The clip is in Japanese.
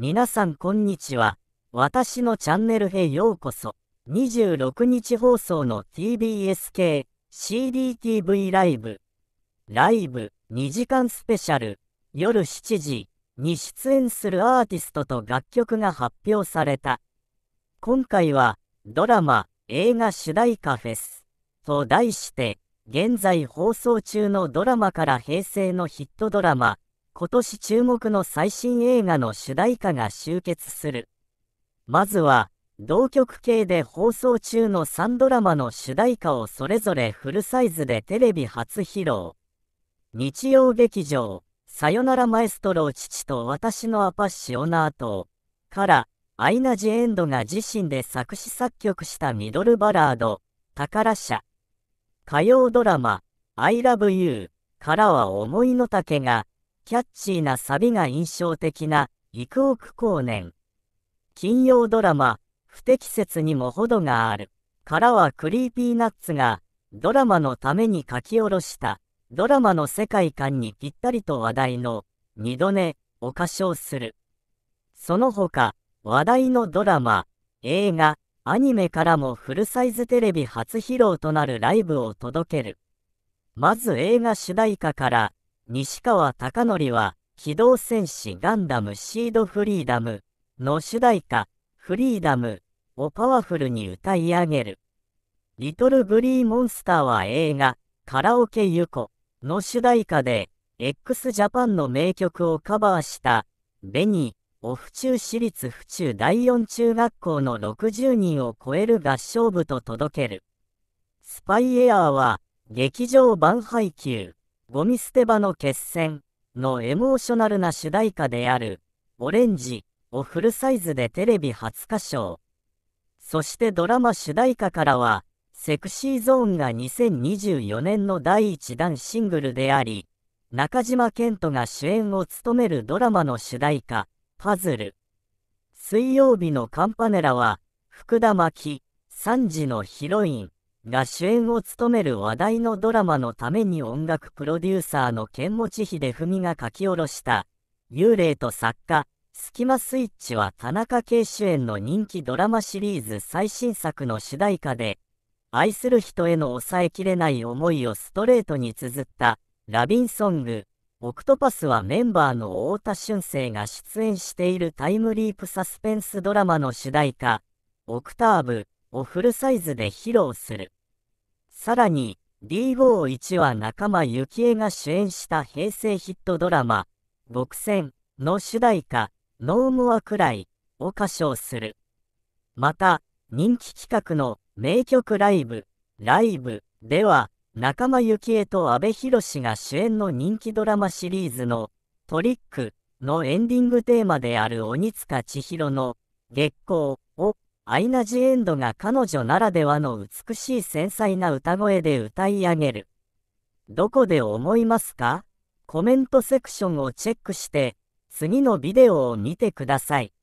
皆さんこんにちは。私のチャンネルへようこそ。26日放送の TBS 系 CDTV ライブ。ライブ2時間スペシャル夜7時に出演するアーティストと楽曲が発表された。今回はドラマ映画主題歌フェスと題して現在放送中のドラマから平成のヒットドラマ今年注目の最新映画の主題歌が集結する。まずは、同局系で放送中の3ドラマの主題歌をそれぞれフルサイズでテレビ初披露。日曜劇場、さよならマエストロ父と私のアパッシオナートから、アイナ・ジ・エンドが自身で作詞作曲したミドルバラード、宝社。火曜ドラマ、I Love You からは思いの丈が、キャッチーなサビが印象的な幾億光年。金曜ドラマ、不適切にも程がある。からはクリーピーナッツが、ドラマのために書き下ろした、ドラマの世界観にぴったりと話題の、二度寝を歌唱する。その他、話題のドラマ、映画、アニメからもフルサイズテレビ初披露となるライブを届ける。まず映画主題歌から、西川貴教は、機動戦士ガンダムシードフリーダムの主題歌、フリーダムをパワフルに歌い上げる。リトルグリーモンスターは映画、カラオケユコの主題歌で、x ジャパンの名曲をカバーした、ベニー、オフ中私立府中第4中学校の60人を超える合唱部と届ける。スパイエアーは、劇場版配給。ゴミ捨て場の決戦のエモーショナルな主題歌である、オレンジをフルサイズでテレビ初歌唱。そしてドラマ主題歌からは、セクシーゾーンが2024年の第1弾シングルであり、中島健人が主演を務めるドラマの主題歌、パズル。水曜日のカンパネラは、福田巻、3時のヒロイン、が主演を務める話題のドラマのために音楽プロデューサーの剣持秀文が書き下ろした幽霊と作家スキマスイッチは田中圭主演の人気ドラマシリーズ最新作の主題歌で愛する人への抑えきれない思いをストレートに綴ったラビンソングオクトパスはメンバーの太田俊生が出演しているタイムリープサスペンスドラマの主題歌オクターブをフルサイズで披露する。さらに、D51 は仲間由紀恵が主演した平成ヒットドラマ、極戦の主題歌、ノーモアくらいを歌唱する。また、人気企画の名曲ライブ、ライブでは、仲間由紀恵と阿部寛が主演の人気ドラマシリーズのトリックのエンディングテーマである鬼塚千尋の月光をアイナ・ジ・エンドが彼女ならではの美しい繊細な歌声で歌い上げる。どこで思いますかコメントセクションをチェックして、次のビデオを見てください。